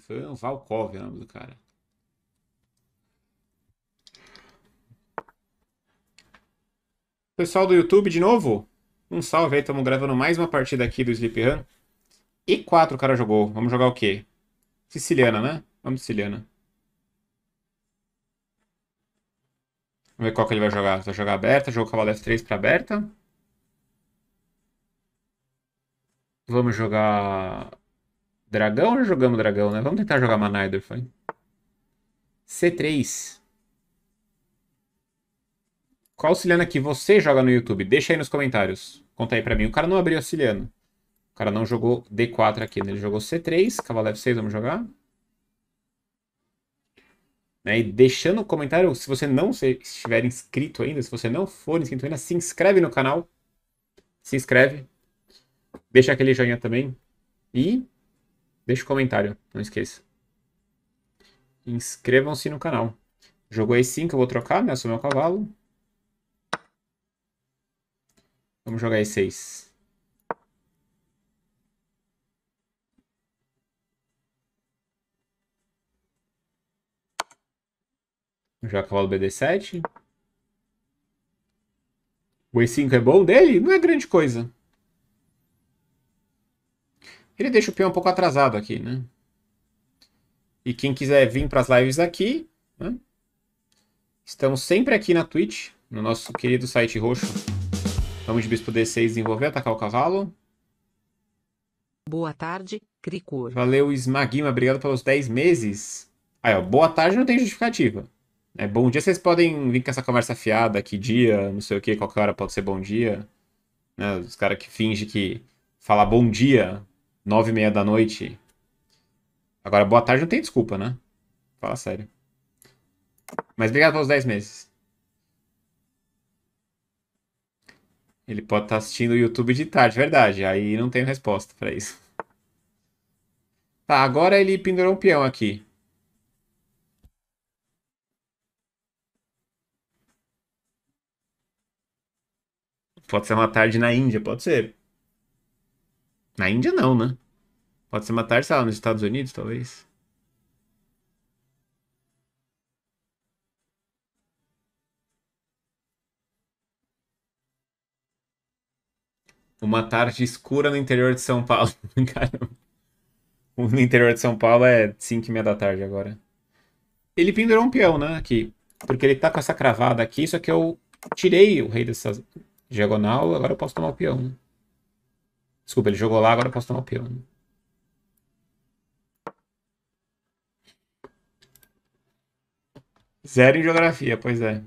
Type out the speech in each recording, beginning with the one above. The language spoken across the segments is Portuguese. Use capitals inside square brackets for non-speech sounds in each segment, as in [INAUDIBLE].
foi um Valkov, é o nome do cara. Pessoal do YouTube, de novo? Um salve aí, estamos gravando mais uma partida aqui do Sleep Run. E 4 o cara jogou. Vamos jogar o quê? Siciliana, né? Vamos Siciliana. Vamos ver qual que ele vai jogar. Vai jogar aberta, Jogou cavalo F3 para aberta. Vamos jogar Dragão ou jogamos dragão, né? Vamos tentar jogar Mana foi. C3. Qual auxiliano que você joga no YouTube? Deixa aí nos comentários. Conta aí pra mim. O cara não abriu auxiliano. O cara não jogou D4 aqui, né? Ele jogou C3, cavalo F6, vamos jogar. Né? E deixando o comentário, se você não estiver inscrito ainda, se você não for inscrito ainda, se inscreve no canal. Se inscreve. Deixa aquele joinha também. E Deixe um comentário, não esqueça. Inscrevam-se no canal. Jogou E5, eu vou trocar, né? Eu o cavalo. Vamos jogar E6. Já cavalo BD7. O E5 é bom dele? Não é grande coisa. Ele deixa o peão um pouco atrasado aqui, né? E quem quiser vir para as lives aqui, né? estamos sempre aqui na Twitch, no nosso querido site roxo. Vamos de bispo D6 desenvolver, atacar o cavalo. Boa tarde, Cricor. Valeu, Esmaguima, obrigado pelos 10 meses. Aí, ó, boa tarde não tem justificativa. É bom dia, vocês podem vir com essa conversa fiada, que dia, não sei o que, qualquer hora pode ser bom dia. Né? Os caras que fingem que falar bom dia nove e meia da noite. Agora, boa tarde não tem desculpa, né? Fala sério. Mas obrigado pelos 10 meses. Ele pode estar tá assistindo o YouTube de tarde, verdade. Aí não tenho resposta para isso. Tá, agora ele pendurou um peão aqui. Pode ser uma tarde na Índia, pode ser. Na Índia não, né? Pode ser matar, sei lá, nos Estados Unidos, talvez. Uma tarde escura no interior de São Paulo. [LAUGHS] Caramba. No interior de São Paulo é 5 e meia da tarde agora. Ele pendurou um peão, né? Aqui. Porque ele tá com essa cravada aqui, só que eu tirei o rei dessa diagonal, agora eu posso tomar o peão. Né? Desculpa, ele jogou lá, agora eu posso tomar o peão. Né? Zero em geografia, pois é.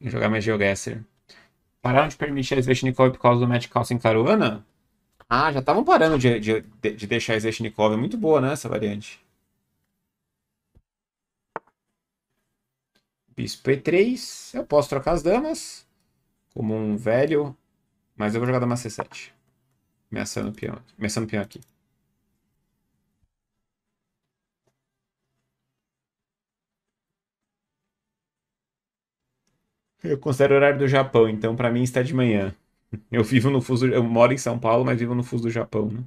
Vou jogar mais Geoguesser. Pararam de permitir a Sveshnikov por causa do match Carlson em Caruana? Ah, já estavam parando de, de, de deixar a Sveshnikov. É muito boa, né, essa variante. Bispo E3. Eu posso trocar as damas. Como um velho mas eu vou jogar dama C7. Ameaçando o peão Ameaçando o peão aqui. Eu considero o horário do Japão, então para mim está de manhã. Eu vivo no fuso, eu moro em São Paulo, mas vivo no fuso do Japão, né?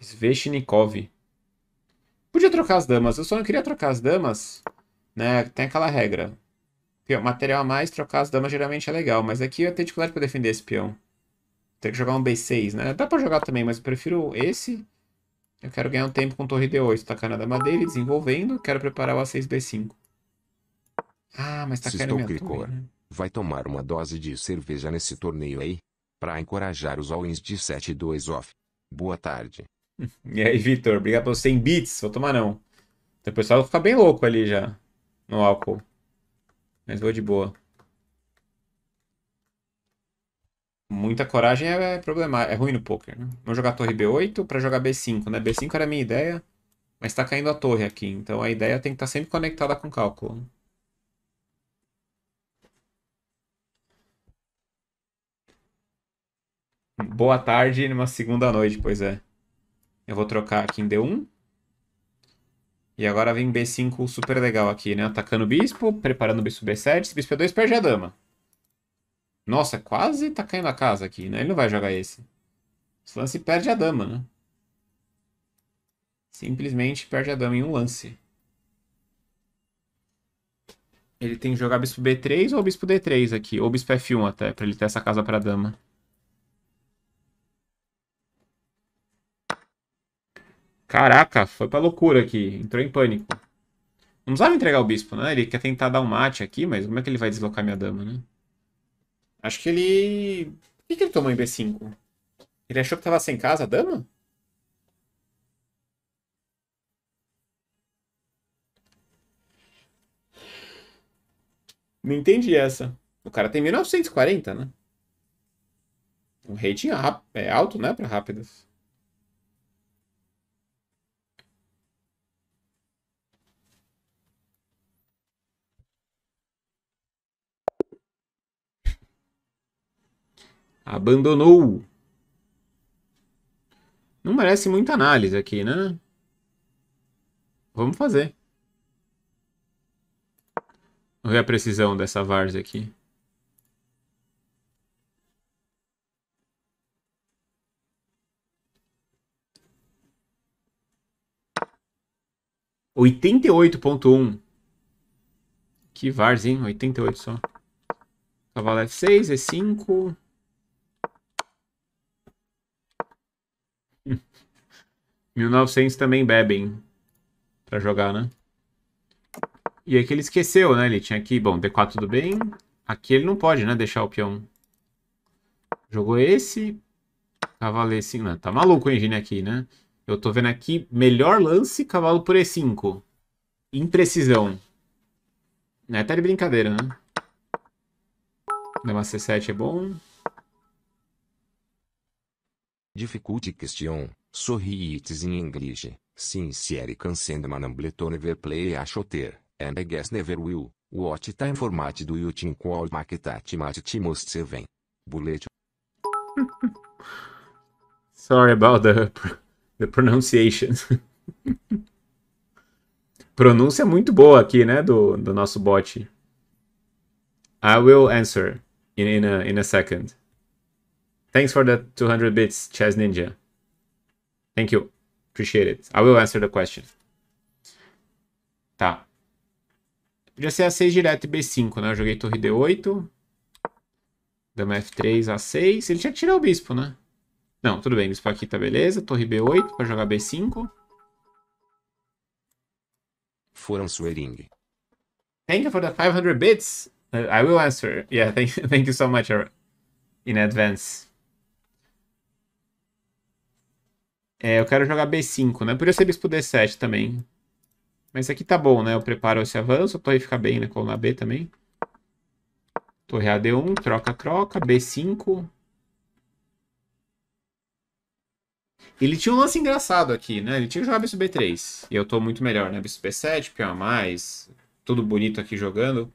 Sveshnikov. Podia trocar as damas, eu só não queria trocar as damas, né? Tem aquela regra. Peão, material a mais, trocar as damas geralmente é legal, mas aqui eu tenho dificuldade pra defender esse peão. Tem que jogar um B6, né? Dá pra jogar também, mas eu prefiro esse. Eu quero ganhar um tempo com torre D8, tacando a dama dele, desenvolvendo. Quero preparar o A6, B5. Ah, mas tá caindo minha torre, né? Vai tomar uma dose de cerveja nesse torneio aí? Pra encorajar os all-ins de 7 e 2 off. Boa tarde. [LAUGHS] e aí, Vitor? Obrigado pelos 100 bits. Vou tomar não. o pessoal fica bem louco ali já. No álcool. Mas vou de boa. Muita coragem é, é problemático, é ruim no poker, né? Vamos jogar torre B8 para jogar B5, né? B5 era a minha ideia, mas tá caindo a torre aqui, então a ideia tem que estar tá sempre conectada com cálculo. Boa tarde numa segunda noite, pois é. Eu vou trocar aqui em D1. E agora vem B5 super legal aqui, né? Atacando o bispo, preparando o bispo B7. Se bispo B2 é perde a dama. Nossa, quase tá caindo a casa aqui, né? Ele não vai jogar esse. Esse lance perde a dama, né? Simplesmente perde a dama em um lance. Ele tem que jogar bispo B3 ou bispo D3 aqui. Ou bispo F1 até, pra ele ter essa casa pra dama. Caraca, foi pra loucura aqui. Entrou em pânico. Não precisava entregar o bispo, né? Ele quer tentar dar um mate aqui, mas como é que ele vai deslocar minha dama, né? Acho que ele... Por que, que ele tomou em B5? Ele achou que tava sem casa a dama? Não entendi essa. O cara tem 1940, né? O rating é alto, né, para rápidas. Abandonou. Não merece muita análise aqui, né? Vamos fazer. Vamos ver a precisão dessa VARS aqui. Oitenta e oito ponto um. Que varzinho, oitenta e oito só. Cavalo F6, E5. 1900 também bebem para jogar, né? E é que ele esqueceu, né? Ele tinha aqui, bom, D4 tudo bem. Aqui ele não pode, né? Deixar o peão. Jogou esse. Cavalo E5. Não, né? tá maluco o engine aqui, né? Eu tô vendo aqui, melhor lance, cavalo por E5. Imprecisão. Não é até de brincadeira, né? Dama C7 é bom difficult question, sorri it's in English, sincere and Nambleton never play a shooter, and I guess never will, what time format do you think all market at most most seven? Bullet. [LAUGHS] Sorry about the, the pronunciation. [LAUGHS] Pronúncia muito boa aqui, né, do, do nosso bot. I will answer in, in, a, in a second. Thanks for the 200 bits, Chess Ninja. Thank you. Appreciate it. I will answer the question. Tá. Podia ser A6 direto e B5, né? Eu joguei torre D8. Dama F3, A6. Ele tinha que tirar o bispo, né? Não, tudo bem. Bispo aqui tá beleza. Torre B8 pra jogar B5. Foram Suering. Thank you for the 500 bits. Uh, I will answer. Yeah, thank, [LAUGHS] thank you so much in advance. É, eu quero jogar B5, né? Podia ser bispo D7 também. Mas aqui tá bom, né? Eu preparo esse avanço, a torre fica bem, né? Coluna B também. Torre AD1, troca, troca, B5. Ele tinha um lance engraçado aqui, né? Ele tinha que jogar bispo B3. E eu tô muito melhor, né? Bispo B7, peão a mais, tudo bonito aqui jogando.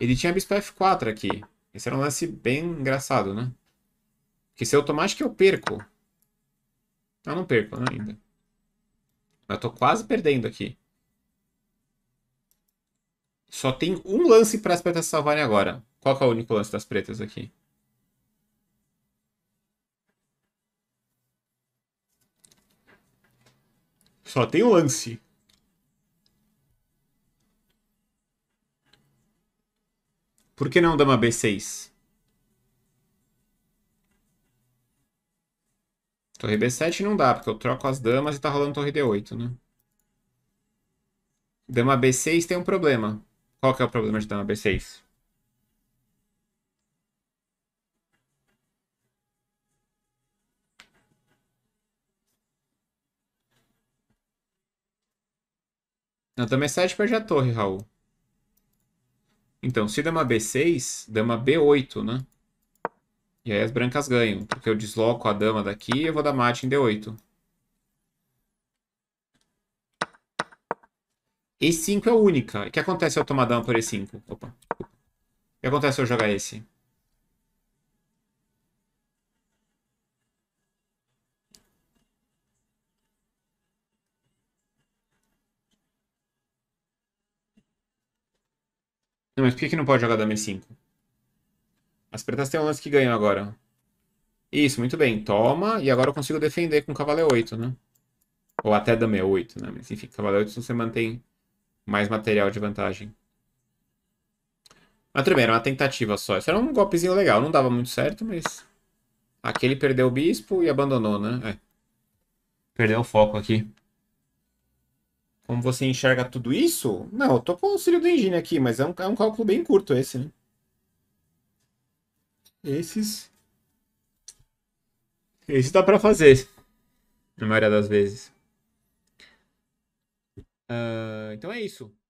Ele tinha bispo F4 aqui. Esse era um lance bem engraçado, né? Porque se eu é tomar, acho que eu perco. Eu não perco ainda. eu tô quase perdendo aqui. Só tem um lance para as pretas salvarem agora. Qual é o único lance das pretas aqui? Só tem um lance. Por que não dama B6? Torre B7 não dá, porque eu troco as damas e tá rolando torre D8, né? Dama B6 tem um problema. Qual que é o problema de dama B6? Na dama E7 perde a torre, Raul. Então, se dama B6, dama B8, né? E aí as brancas ganham, porque eu desloco a dama daqui e eu vou dar mate em D8. E5 é única. O que acontece se eu tomar dama por E5? Opa. O que acontece se eu jogar esse? Não, mas por que, que não pode jogar dama E5? As pretas têm um lance que ganham agora. Isso, muito bem. Toma, e agora eu consigo defender com cavaleiro 8, é né? Ou até dama 8, é né? Mas enfim, cavaleiro 8 é você mantém mais material de vantagem. Mas tudo bem, era uma tentativa só. Isso era um golpezinho legal, não dava muito certo, mas... Aqui ele perdeu o bispo e abandonou, né? É. Perdeu o foco aqui. Como você enxerga tudo isso? Não, eu tô com o auxílio do engine aqui, mas é um, é um cálculo bem curto esse, né? Esses. Esse dá pra fazer. Na maioria das vezes. Uh, então é isso.